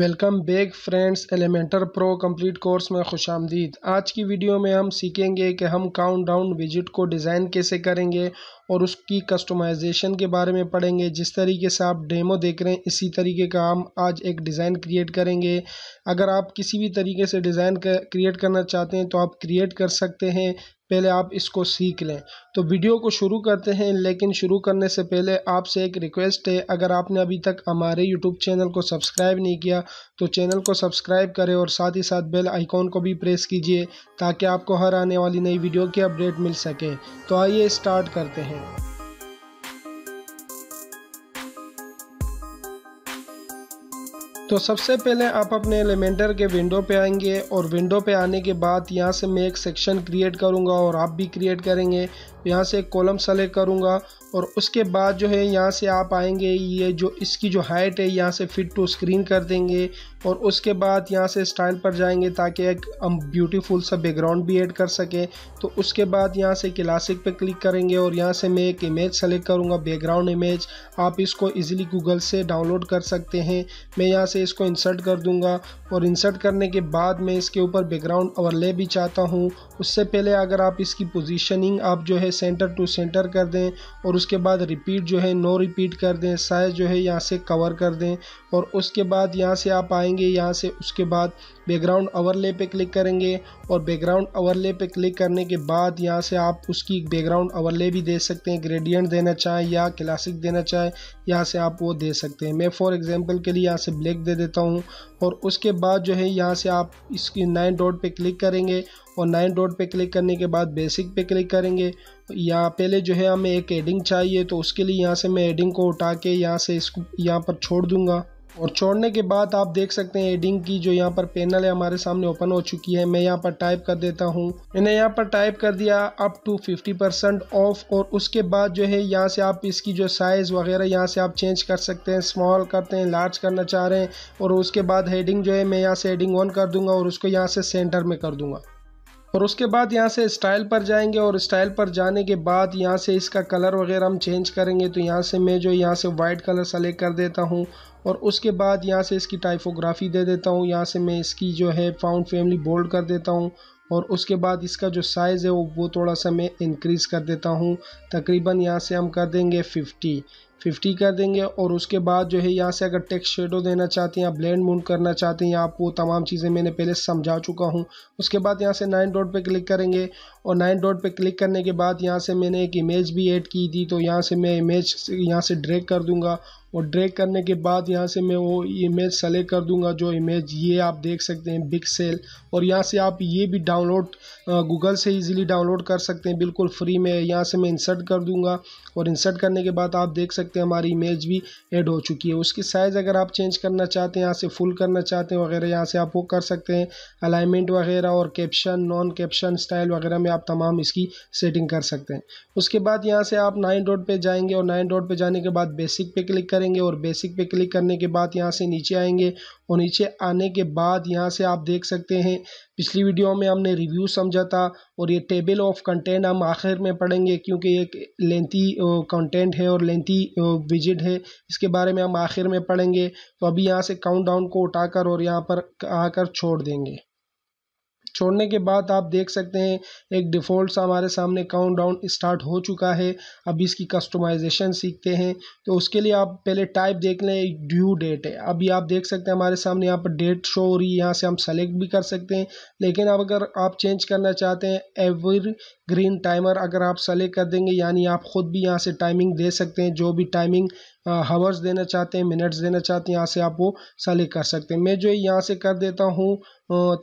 welcome back friends Elementor pro complete course में खुश आमदीद आज की वीडियो में हम सीखेंगे कि हम काउंट डाउन विजिट को डिज़ाइन कैसे करेंगे और उसकी कस्टमाइजेशन के बारे में पढ़ेंगे जिस तरीके से आप डेमो देख रहे हैं इसी तरीके का हम आज एक डिज़ाइन क्रिएट करेंगे अगर आप किसी भी तरीके से डिज़ाइन क्रिएट करना चाहते हैं तो आप क्रिएट कर सकते हैं पहले आप इसको सीख लें तो वीडियो को शुरू करते हैं लेकिन शुरू करने से पहले आपसे एक रिक्वेस्ट है अगर आपने अभी तक हमारे यूट्यूब चैनल को सब्सक्राइब नहीं किया तो चैनल को सब्सक्राइब करें और साथ ही साथ बेल आइकॉन को भी प्रेस कीजिए ताकि आपको हर आने वाली नई वीडियो की अपडेट मिल सके तो आइए स्टार्ट करते हैं तो सबसे पहले आप अपने एलिमेंटर के विंडो पे आएंगे और विंडो पे आने के बाद यहाँ से मैं एक सेक्शन क्रिएट करूँगा और आप भी क्रिएट करेंगे यहाँ से एक कॉलम सेलेक्ट करूँगा और उसके बाद जो है यहाँ से आप आएंगे ये जो इसकी जो हाइट है यहाँ से फिट टू स्क्रीन कर देंगे और उसके बाद यहाँ से स्टाइल पर जाएंगे ताकि एक हम ब्यूटीफुल सा बैकग्राउंड भी ऐड कर सकें तो उसके बाद यहाँ से क्लासिक पे क्लिक करेंगे और यहाँ से मैं एक इमेज सेलेक्ट करूँगा बैकग्राउंड इमेज आप इसको ईज़िली गूगल से डाउनलोड कर सकते हैं मैं यहाँ से इसको इंसर्ट कर दूंगा और इंसर्ट करने के बाद मैं इसके ऊपर बैकग्राउंड ओवरले भी चाहता हूँ उससे पहले अगर आप इसकी पोजीशनिंग आप जो है सेंटर टू सेंटर कर दें और उसके बाद रिपीट जो है नो रिपीट कर दें साइज जो है यहाँ से कवर कर दें और उसके बाद यहाँ से आप आएंगे यहाँ से उसके बाद बैकग्राउंड ओवरले पे क्लिक करेंगे और बैकग्राउंड ओवरले पे क्लिक करने के बाद यहाँ से आप उसकी बैकग्राउंड ओवरले भी दे सकते हैं ग्रेडियंट देना चाहें या क्लासिक देना चाहें यहाँ से आप वो दे सकते हैं मैं फॉर एग्जांपल के लिए यहाँ से ब्लैक दे देता हूँ और उसके बाद जो है यहाँ से आप इसकी नाइन डॉट पर क्लिक करेंगे और नाइन डॉट पर क्लिक करने के बाद बेसिक पे क्लिक करेंगे या पहले जो है हमें एक एडिंग चाहिए तो उसके लिए यहाँ से मैं एडिंग को उठा के यहाँ से इसको यहाँ पर छोड़ दूँगा और छोड़ने के बाद आप देख सकते हैं एडिंग की जो यहाँ पर पैनल है हमारे सामने ओपन हो चुकी है मैं यहाँ पर टाइप कर देता हूँ मैंने यहाँ पर टाइप कर दिया अप टू 50 परसेंट ऑफ और उसके बाद जो है यहाँ से आप इसकी जो साइज़ वगैरह यहाँ से आप चेंज कर सकते हैं स्मॉल करते हैं लार्ज करना चाह रहे हैं और उसके बाद हेडिंग जो है मैं यहाँ से हेडिंग ऑन कर दूँगा और उसको यहाँ से सेंटर में कर दूंगा और उसके बाद यहाँ से स्टाइल पर जाएंगे और स्टाइल पर जाने के बाद यहाँ से इसका कलर वगैरह हम चेंज करेंगे तो यहाँ से मैं जो यहाँ से वाइट कलर सेलेक्ट कर देता हूँ और उसके बाद यहाँ से इसकी टाइपोग्राफी दे देता हूँ यहाँ से मैं इसकी जो है फाउंड फैमिली बोल्ड कर देता हूँ और उसके बाद इसका जो साइज़ है वो वो थोड़ा सा मैं इंक्रीज़ कर देता हूँ तकरीबन यहाँ से हम कर देंगे फिफ्टी फिफ्टी कर देंगे और उसके बाद जो है यहाँ से अगर टेक्स्ट शेडो देना चाहते हैं या ब्लेंड मूड करना चाहते हैं आप वो तमाम चीज़ें मैंने पहले समझा चुका हूँ उसके बाद यहाँ से नाइन डॉट पे क्लिक करेंगे और नाइन डॉट पे क्लिक करने के बाद यहाँ से मैंने एक इमेज भी ऐड की थी तो यहाँ से मैं इमेज यहाँ से ड्रैग कर दूँगा और ड्रैग करने के बाद यहाँ से मैं वो इमेज सेलेक्ट कर दूंगा जो इमेज ये आप देख सकते हैं बिग सेल और यहाँ से आप ये भी डाउनलोड गूगल से इजीली डाउनलोड कर सकते हैं बिल्कुल फ्री में यहाँ से मैं इंसर्ट कर दूंगा और इंसर्ट करने के बाद आप देख सकते हैं हमारी इमेज भी ऐड हो चुकी है उसकी साइज़ अगर आप चेंज करना चाहते हैं यहाँ से फुल करना चाहते हैं वगैरह यहाँ से आप वो कर सकते हैं अलाइनमेंट वगैरह और कैप्शन नॉन कैप्शन स्टाइल वगैरह में में आप तमाम इसकी सेटिंग कर सकते हैं उसके बाद यहाँ से आप नाइन डॉट पे जाएंगे और नाइन डॉट पे जाने के बाद बेसिक पे क्लिक करेंगे और बेसिक पे क्लिक करने के बाद यहाँ से नीचे आएंगे और नीचे आने के बाद यहाँ से आप देख सकते हैं पिछली वीडियो में हमने रिव्यू समझा था और ये टेबल ऑफ कंटेंट हम आखिर में पढ़ेंगे क्योंकि एक लेंथी कंटेंट है और लेंथी विजिट है इसके बारे में हम आखिर में पढ़ेंगे तो अभी यहाँ से काउंट डाउन को उठाकर और यहाँ पर आकर छोड़ देंगे छोड़ने के बाद आप देख सकते हैं एक डिफ़ॉल्ट सा हमारे सामने काउंट डाउन स्टार्ट हो चुका है अब इसकी कस्टमाइजेशन सीखते हैं तो उसके लिए आप पहले टाइप देख लें ड्यू डेट है अभी आप देख सकते हैं हमारे सामने यहाँ पर डेट शो हो रही है यहाँ से हम सेलेक्ट भी कर सकते हैं लेकिन अब अगर आप चेंज करना चाहते हैं एवर ग्रीन टाइमर अगर आप सेलेक्ट कर देंगे यानी आप ख़ुद भी यहाँ से टाइमिंग दे सकते हैं जो भी टाइमिंग हावर्स देना चाहते हैं मिनट्स देना चाहते हैं यहाँ से आप वो सेलेक्ट कर सकते हैं मैं जो यहाँ से कर देता हूँ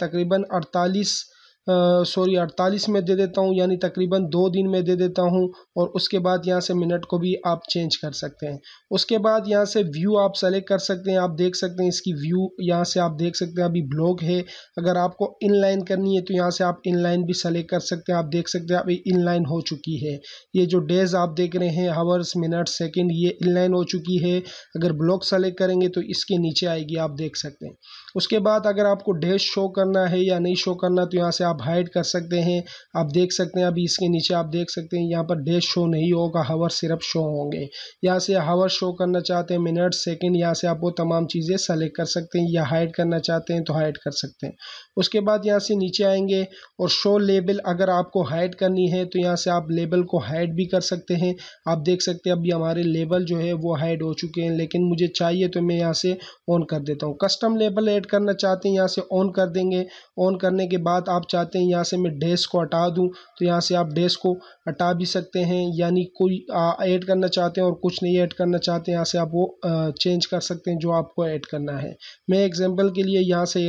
तकरीबन अड़तालीस सॉरी अड़तालीस में दे देता हूँ यानी तकरीबन दो दिन में दे देता हूँ और उसके बाद यहाँ से मिनट को भी आप चेंज कर सकते हैं उसके बाद यहाँ से व्यू आप सेलेक्ट कर सकते हैं आप देख सकते हैं इसकी व्यू यहाँ से आप देख सकते हैं अभी ब्लॉग है अगर आपको इनलाइन करनी है तो यहाँ से आप इनलाइन भी सेलेक्ट कर सकते हैं आप देख सकते हैं अभी इनलाइन हो चुकी है ये जो डेज आप देख रहे हैं हावर्स मिनट सेकेंड ये इनलाइन हो चुकी है अगर ब्लॉग सेलेक्ट करेंगे तो इसके नीचे आएगी आप देख सकते हैं उसके बाद अगर आपको डेज शो करना है या नहीं शो करना तो यहाँ से आप आप हाइड कर सकते हैं आप देख सकते हैं अभी इसके नीचे आप देख सकते हैं यहाँ पर डेट शो नहीं होगा हवर सिर्फ शो होंगे यहाँ से हावर शो करना चाहते हैं मिनट सेकेंड यहाँ से आप वो तमाम चीज़ें सेलेक्ट कर सकते हैं या हाइड करना चाहते हैं तो हाइड कर सकते हैं उसके बाद यहाँ से नीचे आएंगे और शो लेबल अगर आपको हाइड करनी है तो यहाँ से आप लेबल को हाइड भी कर सकते हैं आप देख सकते हैं अभी हमारे लेबल जो है वो हाइड हो चुके हैं लेकिन मुझे चाहिए तो मैं यहाँ से ऑन कर देता हूँ कस्टम लेबल ऐड करना चाहते हैं यहाँ से ऑन कर देंगे ऑन करने के बाद आप चाहते चाहते हैं यहाँ से मैं डेस को हटा दूँ तो यहाँ से आप डेस को हटा भी सकते हैं यानी कोई ऐड करना चाहते हैं और कुछ नहीं ऐड करना चाहते हैं यहाँ से आप वो चेंज कर सकते हैं जो आपको ऐड करना है मैं एग्जांपल के लिए यहाँ से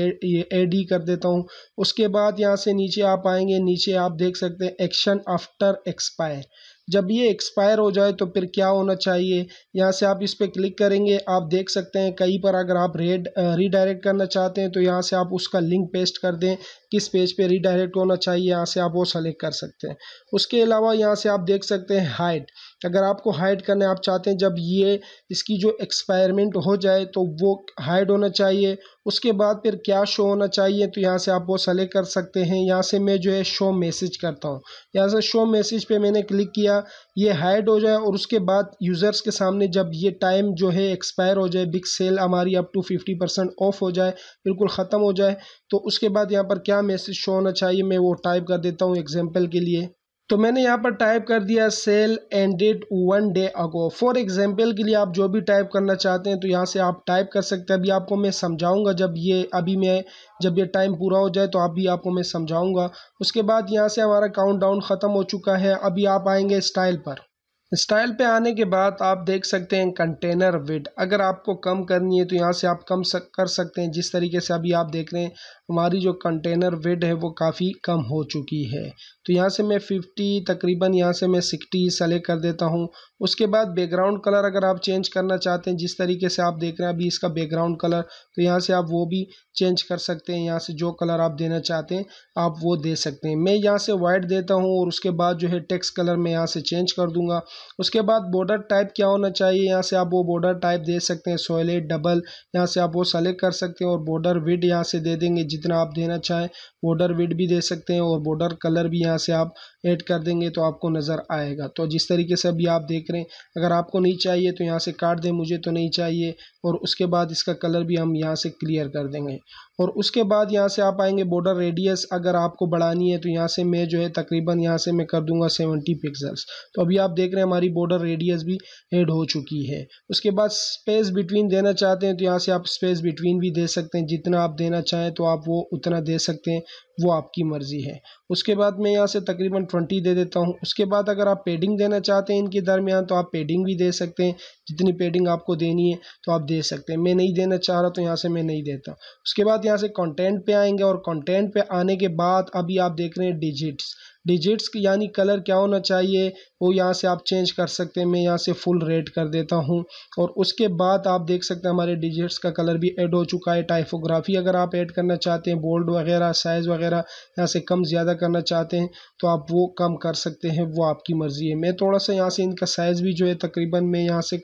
ऐड ही कर देता हूँ उसके बाद यहाँ से नीचे आप आएंगे नीचे आप देख सकते हैं एक्शन आफ्टर एक्सपायर जब ये एक्सपायर हो जाए तो फिर क्या होना चाहिए यहाँ से आप इस पर क्लिक करेंगे आप देख सकते हैं कहीं पर अगर आप रेड रीडायरेक्ट करना चाहते हैं तो यहाँ से आप उसका लिंक पेस्ट कर दें किस पेज पे रीडायरेक्ट होना चाहिए यहाँ से आप वो सेलेक्ट कर सकते हैं उसके अलावा यहाँ से आप देख सकते हैं हाइट अगर आपको हाइड करना आप चाहते हैं जब ये इसकी जो एक्सपायरमेंट हो जाए तो वो हाइड होना चाहिए उसके बाद फिर क्या शो होना चाहिए तो यहाँ से आप वो सेलेक्ट कर सकते हैं यहाँ से मैं जो है शो मैसेज करता हूँ यहाँ से शो मैसेज पे मैंने क्लिक किया ये हाइड हो जाए और उसके बाद यूज़र्स के सामने जब ये टाइम जो है एक्सपायर हो जाए बिग सेल हमारी up to fifty percent off हो जाए बिल्कुल ख़त्म हो जाए तो उसके बाद यहाँ पर क्या मैसेज शो होना चाहिए मैं वो टाइप कर देता हूँ एग्जाम्पल के लिए तो मैंने यहाँ पर टाइप कर दिया sale ended one day ago for example के लिए आप जो भी टाइप करना चाहते हैं तो यहाँ से आप टाइप कर सकते हैं अभी आपको मैं समझाऊंगा जब ये अभी मैं जब ये टाइम पूरा हो जाए तो आप भी आपको मैं समझाऊंगा उसके बाद यहाँ से हमारा काउंट डाउन ख़त्म हो चुका है अभी आप आएंगे स्टाइल पर स्टाइल पे आने के बाद आप देख सकते हैं कंटेनर वेट अगर आपको कम करनी है तो यहाँ से आप कम सक, कर सकते हैं जिस तरीके से अभी आप देख रहे हैं हमारी जो कंटेनर वेट है वो काफ़ी कम हो चुकी है तो यहाँ से मैं 50 तकरीबन यहाँ से मैं 60 सेलेक्ट कर देता हूँ उसके बाद बैकग्राउंड कलर अगर आप चेंज करना चाहते हैं जिस तरीके से आप देख रहे हैं अभी इसका बैकग्राउंड कलर तो यहाँ से आप वो भी चेंज कर सकते हैं यहाँ से जो कलर आप देना चाहते हैं आप वो दे सकते हैं मैं यहाँ से वाइट देता हूँ और उसके बाद जो है टेक्स कलर मैं यहाँ से चेंज कर दूँगा उसके बाद बॉर्डर टाइप क्या होना चाहिए यहाँ से आप वो बॉर्डर टाइप दे सकते हैं सोयलेट डबल यहाँ से आप वो सेलेक्ट कर सकते हैं और बॉर्डर विड यहाँ से दे देंगे जितना आप देना चाहें बॉर्डर विड भी दे सकते हैं और बॉर्डर कलर भी यहाँ से आप ऐड कर देंगे तो आपको नज़र आएगा तो जिस तरीके से अभी आप देख रहे हैं अगर आपको नहीं चाहिए तो यहाँ से काट दें मुझे तो नहीं चाहिए और उसके बाद इसका कलर भी हम यहाँ से क्लियर कर देंगे और उसके बाद यहाँ से आप आएंगे बॉर्डर रेडियस अगर आपको बढ़ानी है तो यहाँ से मैं जो है तकरीबन यहाँ से मैं कर दूंगा सेवेंटी पिक्सल्स तो अभी आप देख रहे हैं हमारी बॉर्डर रेडियस भी ऐड हो चुकी है उसके बाद स्पेस बिटवीन देना चाहते हैं तो यहाँ से आप स्पेस बिटवीन भी दे सकते हैं जितना आप देना चाहें तो आप वो उतना दे सकते हैं वो आपकी मर्ज़ी है उसके बाद मैं यहाँ से तकरीबन ट्वेंटी दे देता हूँ उसके बाद अगर आप पेडिंग देना चाहते हैं इनके दरमियान तो आप पेडिंग भी दे सकते हैं जितनी पेडिंग आपको देनी है तो आप दे सकते हैं मैं नहीं देना चाह रहा तो यहाँ से मैं नहीं देता उसके बाद यहाँ से कॉन्टेंट पर आएँगे और कॉन्टेंट पर आने के बाद अभी आप देख रहे हैं डिजिट्स डिजिट्स यानी कलर क्या होना चाहिए वो यहाँ से आप चेंज कर सकते हैं मैं यहाँ से फुल रेड कर देता हूँ और उसके बाद आप देख सकते हैं हमारे डिजिट्स का कलर भी ऐड हो चुका है टाइफोग्राफी अगर आप ऐड करना चाहते हैं बोल्ड वगैरह साइज़ वगैरह यहाँ से कम ज़्यादा करना चाहते हैं तो आप वो कम कर सकते हैं वो आपकी मर्ज़ी है मैं थोड़ा सा यहाँ से इनका साइज़ भी जो है तकरीबन मैं यहाँ से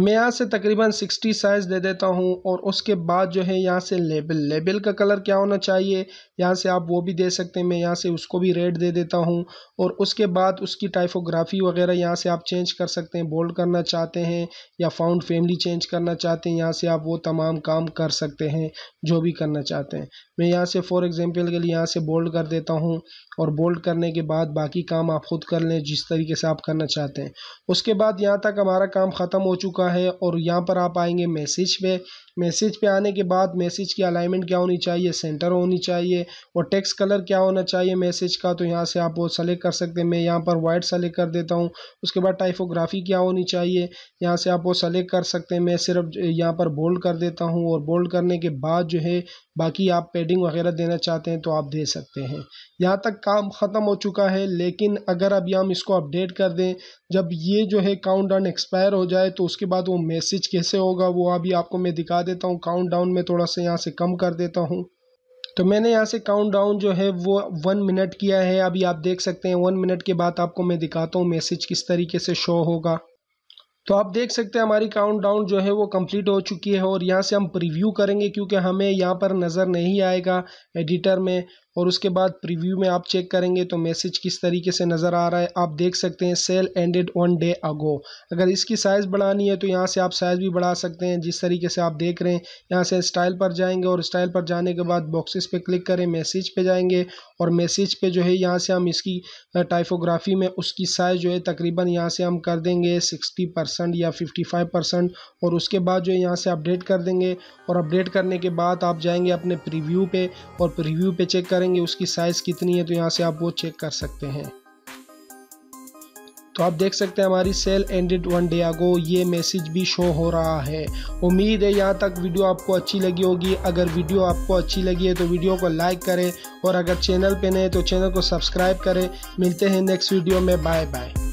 मैं यहाँ से तकरीबन 60 साइज़ दे देता हूँ और उसके बाद जो है यहाँ से लेबल लेबल का कलर क्या होना चाहिए यहाँ से आप वो भी दे सकते हैं मैं यहाँ से उसको भी रेड दे देता हूँ और उसके बाद उसकी टाइपोग्राफी वगैरह यहाँ से आप चेंज कर सकते हैं बोल्ड करना चाहते हैं या फाउंड फैमिली चेंज करना चाहते हैं यहाँ से आप वो तमाम काम कर सकते हैं जो भी करना चाहते हैं मैं यहाँ से फॉर एग्ज़ाम्पल के लिए यहाँ से बोल्ड कर देता हूँ और बोल्ड करने के बाद बाकी काम आप खुद कर लें जिस तरीके से आप करना चाहते हैं उसके बाद यहाँ तक हमारा काम ख़त्म हो चुका है और यहाँ पर आप आएंगे मैसेज पे मैसेज पे आने के बाद मैसेज की अलाइनमेंट क्या होनी चाहिए सेंटर होनी चाहिए और टेक्स कलर क्या होना चाहिए मैसेज का तो यहाँ से आप वो सेलेक्ट कर सकते हैं मैं यहाँ पर वाइट सेलेक्ट कर देता हूँ उसके बाद टाइपोग्राफी क्या होनी चाहिए यहाँ से आप वो सेलेक्ट कर सकते हैं मैं सिर्फ यहाँ पर बोल्ड कर देता हूँ और बोल्ड करने के बाद जो है बाकी आप पेडिंग वगैरह देना चाहते हैं तो आप दे सकते हैं यहाँ तक काम ख़त्म हो चुका है लेकिन अगर अभी हम इसको अपडेट कर दें जब ये जो है काउंट एक्सपायर हो जाए तो उसके बाद वो मैसेज कैसे होगा वो अभी आपको मैं दिखा देता हूँ काउंट डाउन में थोड़ा सा यहाँ से कम कर देता हूँ तो मैंने यहाँ से काउंट डाउन जो है वो वन मिनट किया है अभी आप देख सकते हैं वन मिनट के बाद आपको मैं दिखाता हूँ मैसेज किस तरीके से शो होगा तो आप देख सकते हैं हमारी काउंट डाउन जो है वो कंप्लीट हो चुकी है और यहाँ से हम प्रीव्यू करेंगे क्योंकि हमें यहाँ पर नज़र नहीं आएगा एडिटर में और उसके बाद प्रीव्यू में आप चेक करेंगे तो मैसेज किस तरीके से नज़र आ रहा है आप देख सकते हैं sale ended one day ago अगर इसकी साइज़ बढ़ानी है तो यहाँ से आप साइज़ भी बढ़ा सकते हैं जिस तरीके से आप देख रहे हैं यहाँ से स्टाइल पर जाएंगे और स्टाइल पर जाने के बाद बॉक्सेस पे क्लिक करें मैसेज पे जाएंगे और मैसेज पे जो है यहाँ से हम इसकी टाइफोग्राफी में उसकी साइज़ जो है तकरीबन यहाँ से हम कर देंगे सिक्सटी परसेंट या फिफ्टी फाइव परसेंट और उसके बाद जो है यहाँ से अपडेट कर देंगे और अपडेट करने के बाद आप जाएंगे अपने प्रिव्यू पर और प्रिव्यू पर चेक करें करेंगे उसकी साइज़ कितनी है तो यहाँ से आप वो चेक कर सकते हैं तो आप देख सकते हैं हमारी सेल एंडेड वन आगो ये मैसेज भी शो हो रहा है उम्मीद है यहाँ तक वीडियो आपको अच्छी लगी होगी अगर वीडियो आपको अच्छी लगी है तो वीडियो को लाइक करें और अगर चैनल पे नए तो चैनल को सब्सक्राइब करें मिलते हैं नेक्स्ट वीडियो में बाय बाय